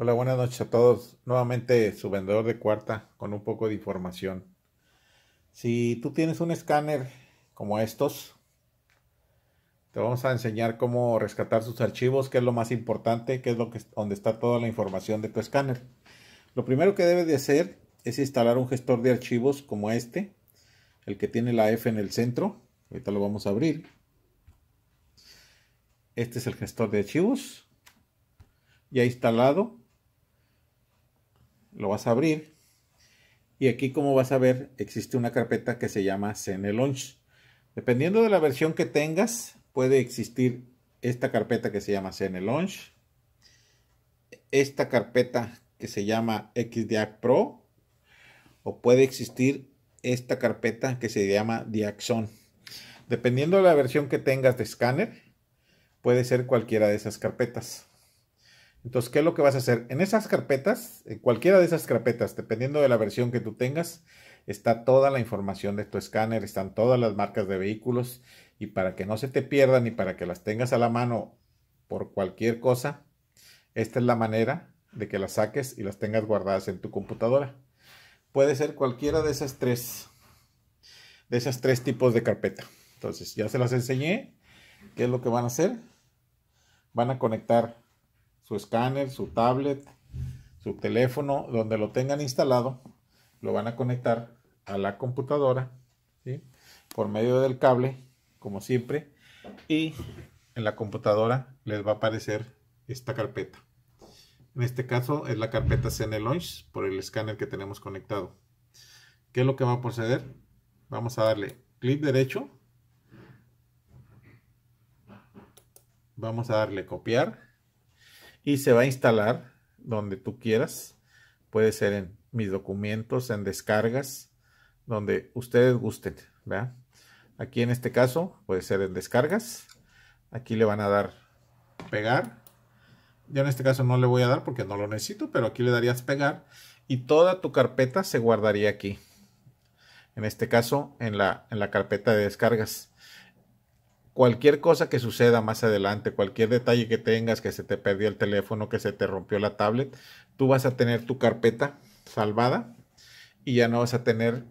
Hola, buenas noches a todos. Nuevamente su vendedor de cuarta con un poco de información. Si tú tienes un escáner como estos, te vamos a enseñar cómo rescatar sus archivos, que es lo más importante, que es lo que, donde está toda la información de tu escáner. Lo primero que debes de hacer es instalar un gestor de archivos como este, el que tiene la F en el centro. Ahorita lo vamos a abrir. Este es el gestor de archivos. Ya instalado, lo vas a abrir. Y aquí, como vas a ver, existe una carpeta que se llama CN Launch. Dependiendo de la versión que tengas, puede existir esta carpeta que se llama CN Launch. Esta carpeta que se llama Xdiag Pro. O puede existir esta carpeta que se llama Diaxon. Dependiendo de la versión que tengas de scanner puede ser cualquiera de esas carpetas. Entonces, ¿qué es lo que vas a hacer? En esas carpetas, en cualquiera de esas carpetas, dependiendo de la versión que tú tengas, está toda la información de tu escáner, están todas las marcas de vehículos y para que no se te pierdan y para que las tengas a la mano por cualquier cosa, esta es la manera de que las saques y las tengas guardadas en tu computadora. Puede ser cualquiera de esas tres, de esas tres tipos de carpeta. Entonces, ya se las enseñé. ¿Qué es lo que van a hacer? Van a conectar su escáner, su tablet, su teléfono, donde lo tengan instalado, lo van a conectar a la computadora por medio del cable, como siempre, y en la computadora les va a aparecer esta carpeta. En este caso es la carpeta CN Launch por el escáner que tenemos conectado. ¿Qué es lo que va a proceder? Vamos a darle clic derecho. Vamos a darle copiar y se va a instalar donde tú quieras. Puede ser en mis documentos, en descargas, donde ustedes gusten. Aquí en este caso puede ser en descargas. Aquí le van a dar pegar. Yo en este caso no le voy a dar porque no lo necesito, pero aquí le darías pegar y toda tu carpeta se guardaría aquí. En este caso en la, en la carpeta de descargas cualquier cosa que suceda más adelante, cualquier detalle que tengas, que se te perdió el teléfono, que se te rompió la tablet, tú vas a tener tu carpeta salvada y ya no vas a tener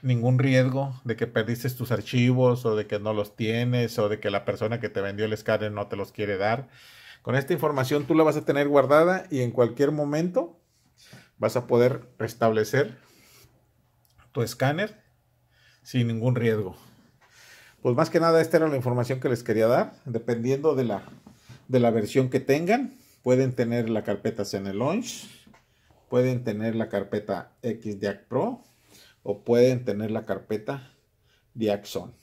ningún riesgo de que perdiste tus archivos o de que no los tienes o de que la persona que te vendió el escáner no te los quiere dar. Con esta información tú la vas a tener guardada y en cualquier momento vas a poder restablecer tu escáner sin ningún riesgo pues más que nada esta era la información que les quería dar. Dependiendo de la, versión que tengan, pueden tener la carpeta el Launch, pueden tener la carpeta XDAC Pro o pueden tener la carpeta Diaxon.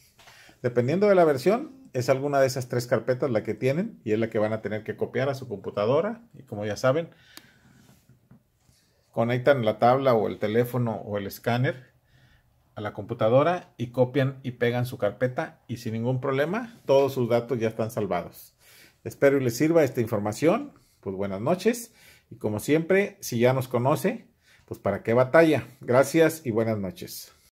Dependiendo de la versión, es alguna de esas tres carpetas la que tienen y es la que van a tener que copiar a su computadora. Y como ya saben, conectan la tabla o el teléfono o el escáner la computadora y copian y pegan su carpeta y sin ningún problema todos sus datos ya están salvados. Espero y les sirva esta información. Pues buenas noches y como siempre, si ya nos conoce, pues para qué batalla. Gracias y buenas noches.